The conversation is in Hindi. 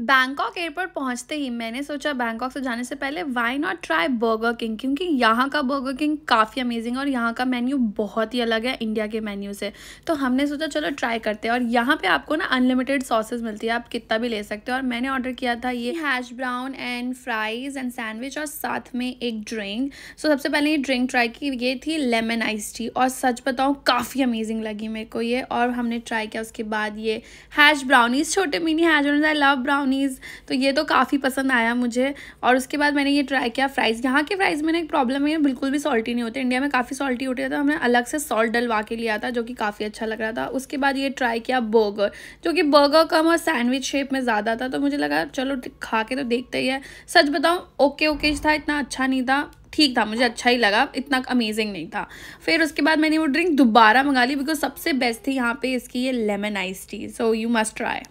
बैंकॉक एयरपोर्ट पहुंचते ही मैंने सोचा बैंकॉक से जाने से पहले why not try Burger King क्योंकि यहाँ का बर्गर किंग काफ़ी अमेजिंग है और यहाँ का मेन्यू बहुत ही अलग है इंडिया के मेन्यू से तो हमने सोचा चलो ट्राई करते हैं और यहाँ पे आपको ना अनलिमिटेड सॉसेज मिलती है आप कितना भी ले सकते हो और मैंने ऑर्डर किया था ये hash brown and fries and sandwich और साथ में एक ड्रिंक सो सबसे पहले ये ड्रिंक ट्राई की ये थी लेमन आइस टी और सच बताऊँ काफ़ी अमेजिंग लगी मेरे को ये और हमने ट्राई किया उसके बाद ये हैश ब्राउनीज छोटे mini hash I love brown brownies तो ये तो काफ़ी पसंद आया मुझे और उसके बाद मैंने ये ट्राई किया फ्राइज़ यहाँ के फ्राइज़ में ना एक प्रॉब्लम है बिल्कुल भी सॉल्टी नहीं होते इंडिया में काफ़ी सॉल्टी होते तो हमने अलग से सॉल्ट डलवा के लिया था जो कि काफ़ी अच्छा लग रहा था उसके बाद ये ट्राई किया बर्गर जो कि बर्गर कम और सैंडविच शेप में ज़्यादा था तो मुझे लगा चलो खा के तो देखते ही है सच बताऊँ ओके ओके था इतना अच्छा नहीं था ठीक था मुझे अच्छा ही लगा इतना अमेजिंग नहीं था फिर उसके बाद मैंने वो ड्रिंक दोबारा मंगा ली बिकॉज सबसे बेस्ट थी यहाँ पे इसकी ये lemon ice tea so you must try